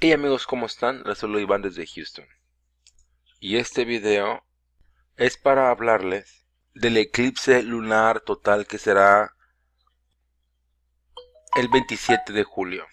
Hey amigos, ¿cómo están? Les saludo Iván desde Houston. Y este video es para hablarles del eclipse lunar total que será el 27 de julio.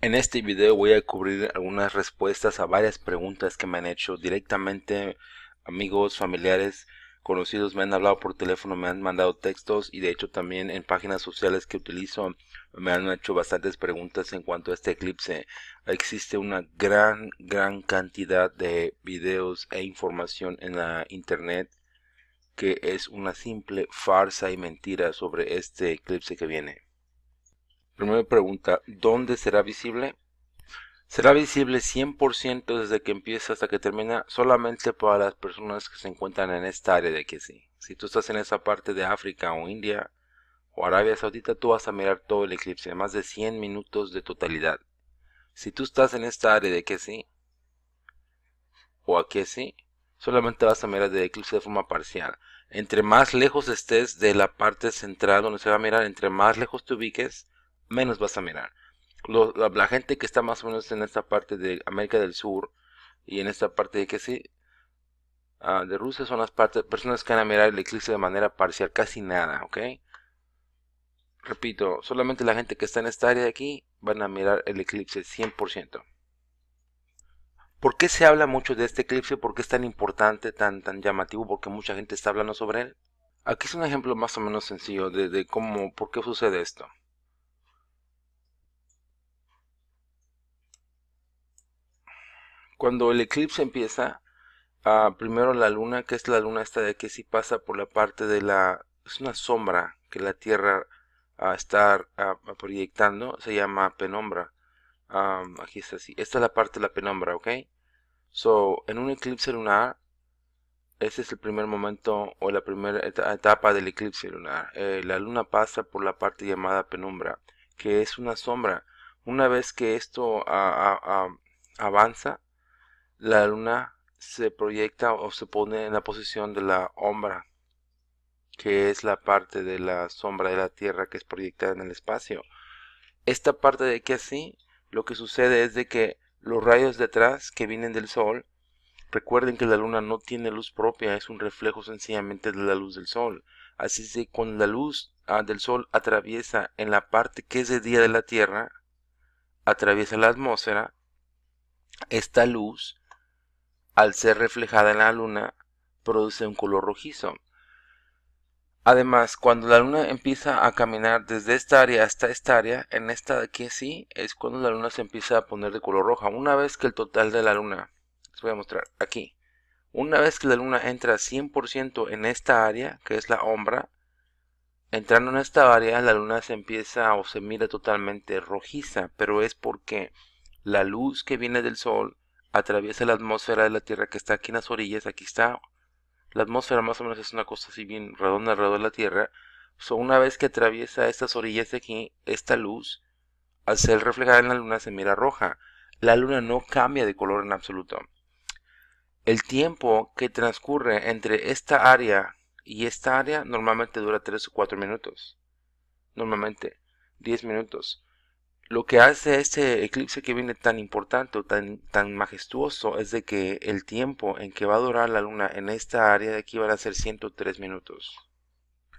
En este video voy a cubrir algunas respuestas a varias preguntas que me han hecho directamente amigos, familiares, conocidos me han hablado por teléfono, me han mandado textos y de hecho también en páginas sociales que utilizo me han hecho bastantes preguntas en cuanto a este eclipse. Existe una gran, gran cantidad de videos e información en la internet que es una simple farsa y mentira sobre este eclipse que viene. Primera pregunta, ¿dónde será visible? Será visible 100% desde que empieza hasta que termina solamente para las personas que se encuentran en esta área de que Sí. Si tú estás en esa parte de África o India o Arabia Saudita, tú vas a mirar todo el eclipse, más de 100 minutos de totalidad. Si tú estás en esta área de que sí o aquí sí, solamente vas a mirar el eclipse de forma parcial. Entre más lejos estés de la parte central donde se va a mirar, entre más lejos te ubiques, menos vas a mirar la, gente que está más o menos en esta parte de América del Sur y en esta parte de que sí, ah, de Rusia son las partes, personas que van a mirar el eclipse de manera parcial, casi nada, ¿ok? Repito, solamente la gente que está en esta área de aquí van a mirar el eclipse 100%. ¿Por qué se habla mucho de este eclipse? ¿Por qué es tan importante, tan, tan llamativo? Porque mucha gente está hablando sobre él. Aquí es un ejemplo más o menos sencillo de, de cómo, por qué sucede esto. cuando el eclipse empieza, ah, primero la luna, que es la luna esta de aquí, si pasa por la parte de la... Es una sombra que la Tierra ah, está ah, proyectando, se llama penumbra. aquí está así. Esta es la parte de la penumbra, ¿ok? So, en un eclipse lunar, ese es el primer momento o la primera etapa del eclipse lunar. Eh, la luna pasa por la parte llamada penumbra, que es una sombra. Una vez que esto avanza, la luna se proyecta o se pone en la posición de la sombra, que es la parte de la sombra de la Tierra que es proyectada en el espacio. Esta parte de que así, lo que sucede es de que los rayos detrás que vienen del Sol, recuerden que la luna no tiene luz propia, es un reflejo sencillamente de la luz del Sol. Así que cuando la luz ah, del Sol atraviesa en la parte que es de día de la Tierra, atraviesa la atmósfera, esta luz, al ser reflejada en la luna, produce un color rojizo. Además, cuando la luna empieza a caminar desde esta área hasta esta área, en esta de aquí sí, es cuando la luna se empieza a poner de color roja. Una vez que el total de la luna, les voy a mostrar aquí, una vez que la luna entra 100% en esta área, que es la sombra, entrando en esta área la luna se empieza o se mira totalmente rojiza, pero es porque la luz que viene del sol atraviesa la atmósfera de la Tierra que está aquí en las orillas, aquí está. La atmósfera más o menos es una cosa así bien redonda alrededor de la Tierra. So, una vez que atraviesa estas orillas de aquí, esta luz, al ser reflejada en la luna, se mira roja. La luna no cambia de color en absoluto. El tiempo que transcurre entre esta área y esta área normalmente dura 3 o 4 minutos. Normalmente, 10 minutos lo que hace este eclipse que viene tan importante tan, tan majestuoso es de que el tiempo en que va a durar la luna en esta área de aquí van a ser 103 minutos.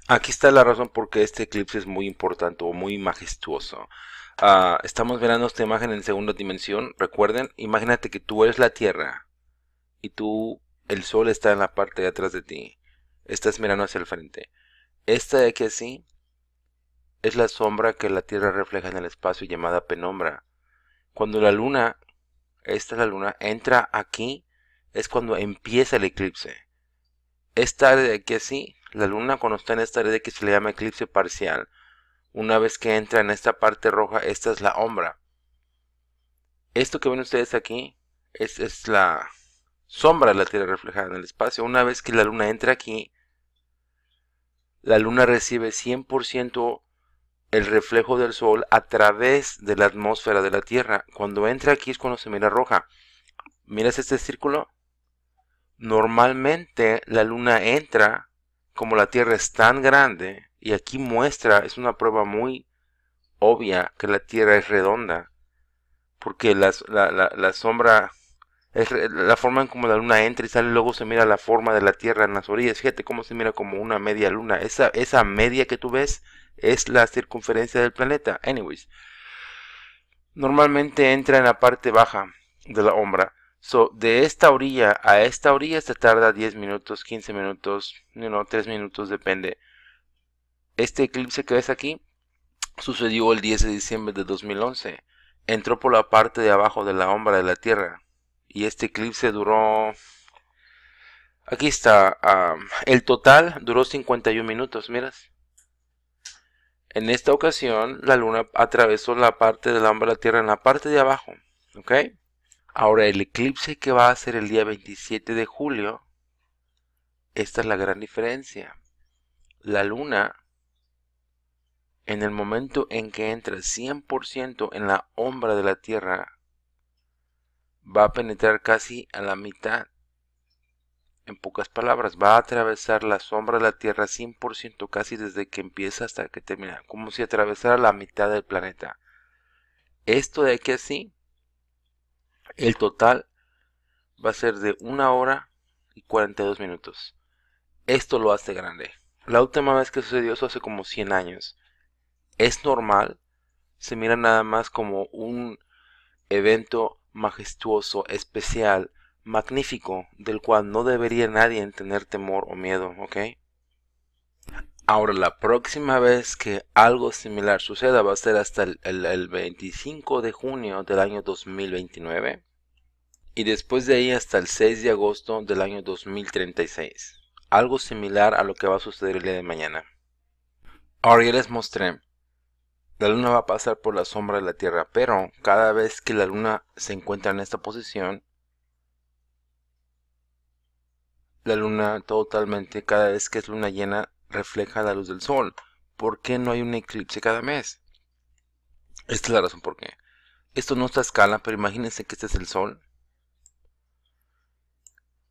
Aquí está la razón por qué este eclipse es muy importante o muy majestuoso. Ah, estamos mirando esta imagen en segunda dimensión. Recuerden, imagínate que tú eres la Tierra y tú, el Sol está en la parte de atrás de ti. Estás mirando hacia el frente. Esta de aquí así es la sombra que la Tierra refleja en el espacio llamada penumbra. Cuando la luna, esta es la luna, entra aquí, es cuando empieza el eclipse. Esta área de aquí así, la luna cuando está en esta área de aquí se le llama eclipse parcial. Una vez que entra en esta parte roja, esta es la sombra. Esto que ven ustedes aquí es, es la sombra de la Tierra reflejada en el espacio. Una vez que la luna entra aquí, la luna recibe 100% el reflejo del sol a través de la atmósfera de la Tierra. Cuando entra aquí es cuando se mira roja. ¿Miras este círculo? Normalmente la luna entra, como la Tierra es tan grande, y aquí muestra, es una prueba muy obvia que la Tierra es redonda, porque la, la sombra es la forma en como la luna entra y sale, luego se mira la forma de la Tierra en las orillas. Fíjate cómo se mira como una media luna. Esa, esa media que tú ves es la circunferencia del planeta. Anyways, normalmente entra en la parte baja de la sombra. So, de esta orilla a esta orilla se tarda 10 minutos, 15 minutos, 3 minutos, depende. Este eclipse que ves aquí sucedió el 10 de diciembre de 2011. Entró por la parte de abajo de la sombra de la Tierra y este eclipse duró aquí está el total duró 51 minutos miras en esta ocasión la luna atravesó la parte del sombra de la tierra en la parte de abajo ok ahora el eclipse que va a ser el día 27 de julio esta es la gran diferencia la luna en el momento en que entra 100% en la sombra de la tierra va a penetrar casi a la mitad. En pocas palabras, va a atravesar la sombra de la Tierra 100% casi desde que empieza hasta que termina, como si atravesara la mitad del planeta. Esto de aquí así, el total va a ser de 1 hora y 42 minutos. Esto lo hace grande. La última vez que sucedió eso hace como 100 años. Es normal, se mira nada más como un evento majestuoso, especial, magnífico, del cual no debería nadie tener temor o miedo, ¿ok? Ahora, la próxima vez que algo similar suceda va a ser hasta el, 25 de junio del año 2029 y después de ahí hasta el 6 de agosto del año 2036. Algo similar a lo que va a suceder el día de mañana. Ahora ya les mostré la luna va a pasar por la sombra de la Tierra, pero cada vez que la luna se encuentra en esta posición, la luna totalmente, cada vez que es luna llena, refleja la luz del sol. ¿Por qué no hay un eclipse cada mes? Esta es la razón por qué. Esto no está a escala, pero imagínense que este es el sol.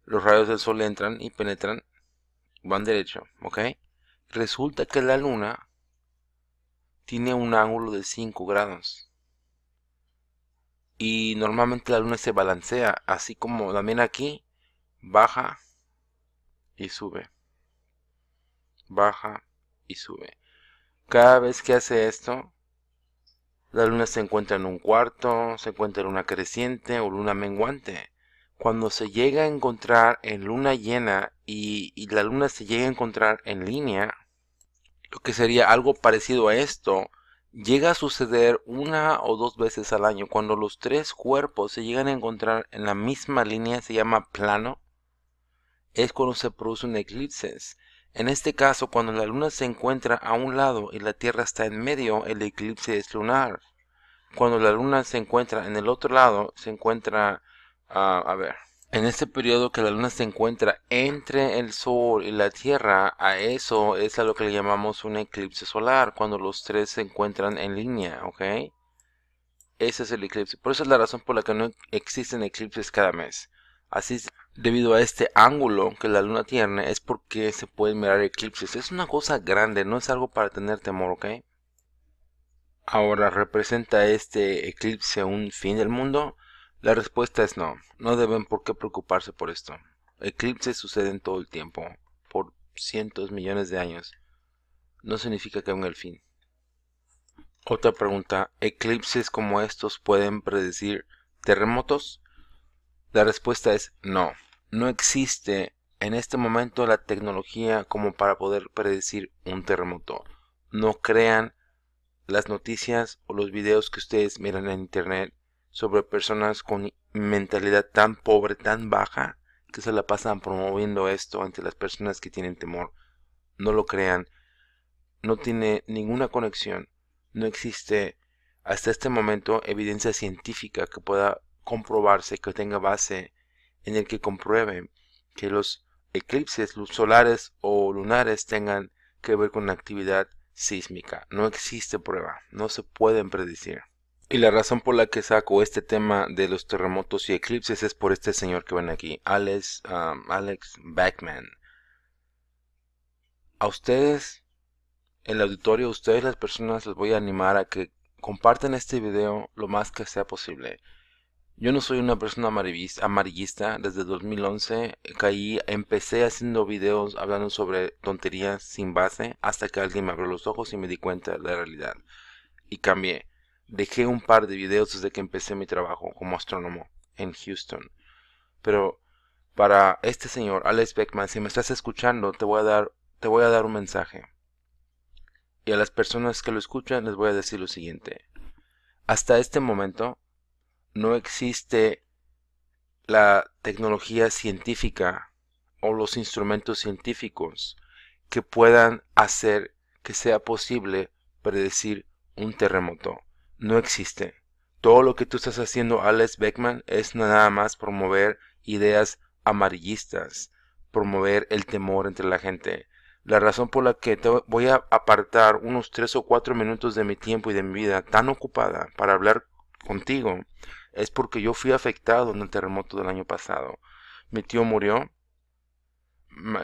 Los rayos del sol entran y penetran, van derecho, ¿ok? Resulta que la luna tiene un ángulo de 5 grados. Y normalmente la luna se balancea, así como también aquí, baja y sube. Baja y sube. Cada vez que hace esto, la luna se encuentra en un cuarto, se encuentra en una creciente o luna menguante. Cuando se llega a encontrar en luna llena y, y la luna se llega a encontrar en línea, lo que sería algo parecido a esto, llega a suceder una o dos veces al año. Cuando los tres cuerpos se llegan a encontrar en la misma línea, se llama plano, es cuando se producen eclipses. En este caso, cuando la luna se encuentra a un lado y la Tierra está en medio, el eclipse es lunar. Cuando la luna se encuentra en el otro lado, se encuentra... Ah, a ver, en este periodo que la luna se encuentra entre el sol y la tierra, a eso es a lo que le llamamos un eclipse solar, cuando los tres se encuentran en línea, ¿ok? Ese es el eclipse. Por eso es la razón por la que no existen eclipses cada mes. Así debido a este ángulo que la luna tiene, es porque se pueden mirar eclipses. Es una cosa grande, no es algo para tener temor, ¿ok? Ahora, ¿representa este eclipse un fin del mundo? La respuesta es no, no deben por qué preocuparse por esto. Eclipses suceden todo el tiempo, por cientos millones de años. No significa que venga el fin. Otra pregunta, ¿eclipses como estos pueden predecir terremotos? La respuesta es no. No existe en este momento la tecnología como para poder predecir un terremoto. No crean las noticias o los videos que ustedes miran en internet sobre personas con mentalidad tan pobre, tan baja, que se la pasan promoviendo esto ante las personas que tienen temor. No lo crean, no tiene ninguna conexión, no existe hasta este momento evidencia científica que pueda comprobarse, que tenga base en el que compruebe que los eclipses solares o lunares tengan que ver con actividad sísmica. No existe prueba, no se pueden predecir. Y la razón por la que saco este tema de los terremotos y eclipses es por este señor que ven aquí, Alex, um, Alex Backman. A ustedes, el auditorio, a ustedes las personas, les voy a animar a que compartan este video lo más que sea posible. Yo no soy una persona amarillista, desde 2011 caí, empecé haciendo videos hablando sobre tonterías sin base hasta que alguien me abrió los ojos y me di cuenta de la realidad. Y cambié. Dejé un par de videos desde que empecé mi trabajo como astrónomo en Houston. Pero para este señor, Alex Beckman, si me estás escuchando, te voy a dar, te voy a dar un mensaje. Y a las personas que lo escuchan les voy a decir lo siguiente. Hasta este momento no existe la tecnología científica o los instrumentos científicos que puedan hacer que sea posible predecir un terremoto no existe. Todo lo que tú estás haciendo, Alex Beckman, es nada más promover ideas amarillistas, promover el temor entre la gente. La razón por la que voy a apartar unos tres o cuatro minutos de mi tiempo y de mi vida tan ocupada para hablar contigo es porque yo fui afectado en el terremoto del año pasado. Mi tío murió,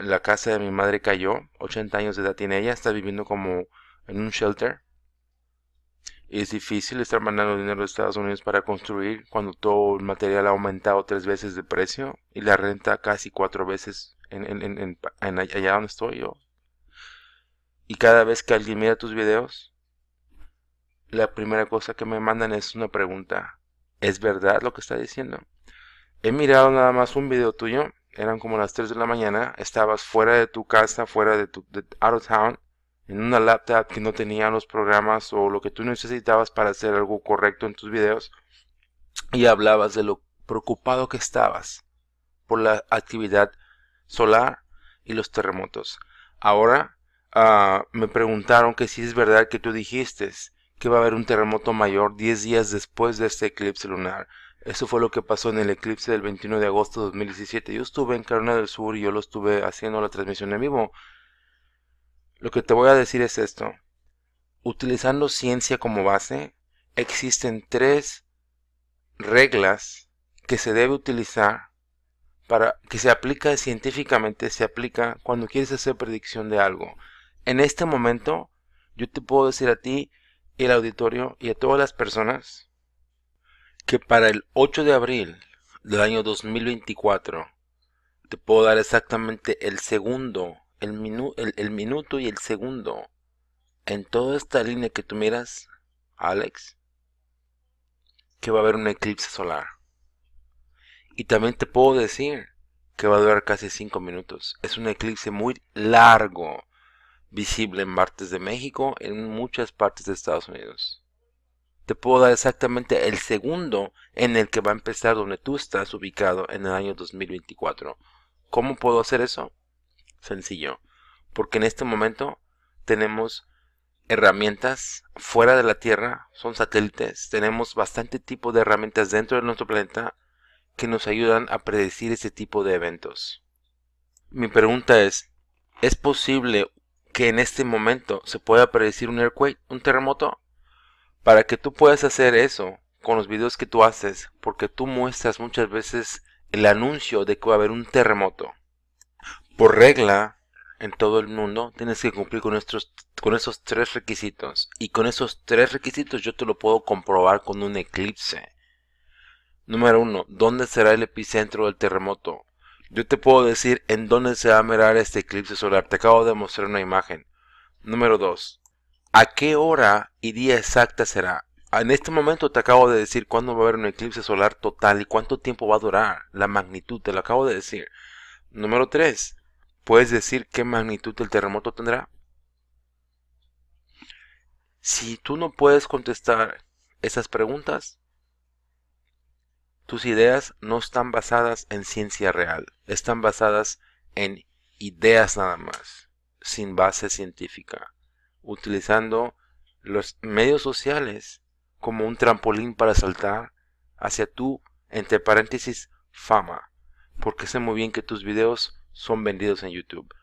la casa de mi madre cayó, 80 años de edad tiene ella, está viviendo como en un shelter es difícil estar mandando dinero de Estados Unidos para construir cuando todo el material ha aumentado tres veces de precio y la renta casi cuatro veces en, en, en, allá donde estoy yo. Y cada vez que alguien mira tus videos, la primera cosa que me mandan es una pregunta. ¿Es verdad lo que está diciendo? He mirado nada más un video tuyo, eran como las 3 de la mañana, estabas fuera de tu casa, fuera de tu de out of town, en una laptop que no tenía los programas o lo que tú necesitabas para hacer algo correcto en tus videos y hablabas de lo preocupado que estabas por la actividad solar y los terremotos. Ahora ah, me preguntaron que si es verdad que tú dijiste que va a haber un terremoto mayor 10 días después de este eclipse lunar. Eso fue lo que pasó en el eclipse del 21 de agosto de 2017. Yo estuve en Carolina del Sur y yo lo estuve haciendo la transmisión en vivo lo que te voy a decir es esto. Utilizando ciencia como base, existen tres reglas que se debe utilizar para que se aplica científicamente, se aplica cuando quieres hacer predicción de algo. En este momento, yo te puedo decir a ti y auditorio y a todas las personas que para el 8 de abril del año 2024 te puedo dar exactamente el segundo el, minuto y el segundo en toda esta línea que tú miras, Alex, que va a haber un eclipse solar. Y también te puedo decir que va a durar casi 5 minutos. Es un eclipse muy largo, visible en partes de México, en muchas partes de Estados Unidos. Te puedo dar exactamente el segundo en el que va a empezar donde tú estás ubicado en el año 2024. ¿Cómo puedo hacer eso? sencillo, porque en este momento tenemos herramientas fuera de la Tierra, son satélites, tenemos bastante tipo de herramientas dentro de nuestro planeta que nos ayudan a predecir este tipo de eventos. Mi pregunta es, ¿es posible que en este momento se pueda predecir un earthquake, un terremoto? Para que tú puedas hacer eso con los videos que tú haces, porque tú muestras muchas veces el anuncio de que va a haber un terremoto por regla en todo el mundo tienes que cumplir con, estos, esos tres requisitos. Y con esos tres requisitos yo te lo puedo comprobar con un eclipse. Número uno, ¿dónde será el epicentro del terremoto? Yo te puedo decir en dónde se va a mirar este eclipse solar. Te acabo de mostrar una imagen. Número dos. ¿A qué hora y día exacta será? En este momento te acabo de decir cuándo va a haber un eclipse solar total y cuánto tiempo va a durar. La magnitud, te lo acabo de decir. Número tres. ¿Puedes decir qué magnitud el terremoto tendrá? Si tú no puedes contestar esas preguntas, tus ideas no están basadas en ciencia real, están basadas en ideas nada más, sin base científica, utilizando los medios sociales como un trampolín para saltar hacia tu, entre paréntesis, fama, porque sé muy bien que tus videos son vendidos en YouTube.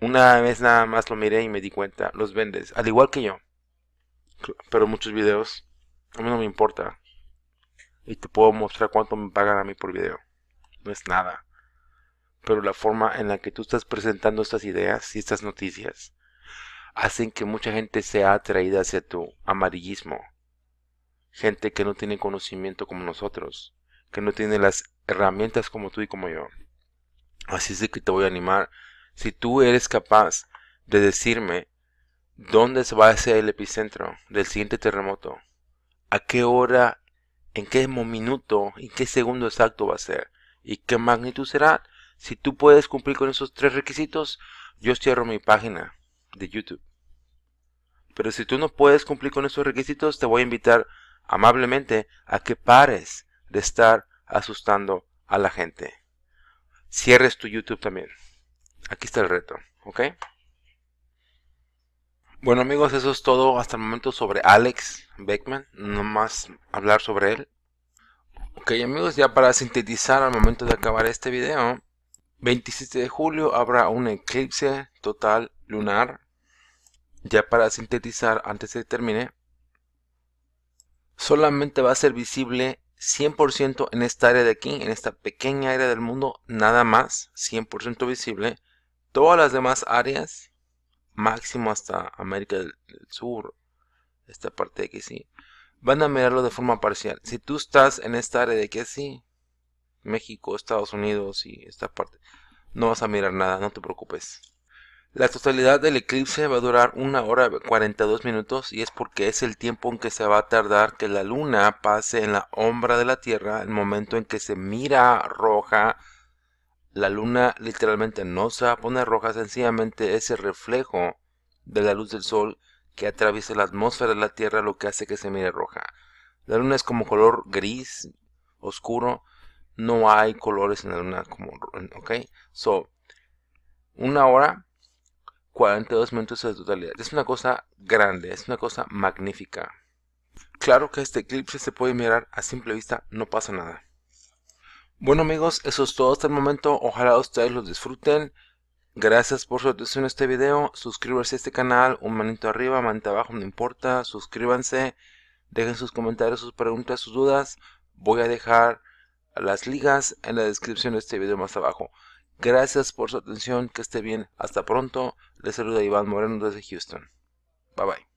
Una vez nada más lo miré y me di cuenta, los vendes, al igual que yo. Pero muchos videos, a mí no me importa. Y te puedo mostrar cuánto me pagan a mí por video. No es nada. Pero la forma en la que tú estás presentando estas ideas y estas noticias hacen que mucha gente sea atraída hacia tu amarillismo. Gente que no tiene conocimiento como nosotros, que no tiene las herramientas como tú y como yo. Así es que te voy a animar. Si tú eres capaz de decirme dónde se va a ser el epicentro del siguiente terremoto, a qué hora, en qué minuto, y qué segundo exacto va a ser y qué magnitud será, si tú puedes cumplir con esos tres requisitos, yo cierro mi página de YouTube. Pero si tú no puedes cumplir con esos requisitos, te voy a invitar amablemente a que pares de estar asustando a la gente cierres tu YouTube también. Aquí está el reto, ¿ok? Bueno amigos, eso es todo hasta el momento sobre Alex Beckman, no más hablar sobre él. Ok amigos, ya para sintetizar al momento de acabar este video, 27 de julio habrá un eclipse total lunar. Ya para sintetizar antes de terminar termine, solamente va a ser visible 100% en esta área de aquí, en esta pequeña área del mundo, nada más, 100% visible. Todas las demás áreas, máximo hasta América del, Sur, esta parte de aquí sí, van a mirarlo de forma parcial. Si tú estás en esta área de aquí así, México, Estados Unidos y esta parte, no vas a mirar nada, no te preocupes. La totalidad del eclipse va a durar una hora 42 minutos y es porque es el tiempo en que se va a tardar que la luna pase en la sombra de la Tierra, el momento en que se mira roja. La luna literalmente no se va a poner roja, sencillamente es el reflejo de la luz del sol que atraviesa la atmósfera de la Tierra lo que hace que se mire roja. La luna es como color gris, oscuro, no hay colores en la luna como, ok, so, una hora 42 minutos de totalidad. Es una cosa grande, es una cosa magnífica. Claro que este eclipse se puede mirar a simple vista, no pasa nada. Bueno amigos, eso es todo hasta el momento, ojalá ustedes lo disfruten. Gracias por su atención a este video, suscríbanse a este canal, un manito arriba, manita abajo, no importa, suscríbanse, dejen sus comentarios, sus preguntas, sus dudas. Voy a dejar las ligas en la descripción de este video más abajo. Gracias por su atención, que esté bien. Hasta pronto. Les saluda Iván Moreno desde Houston. Bye bye.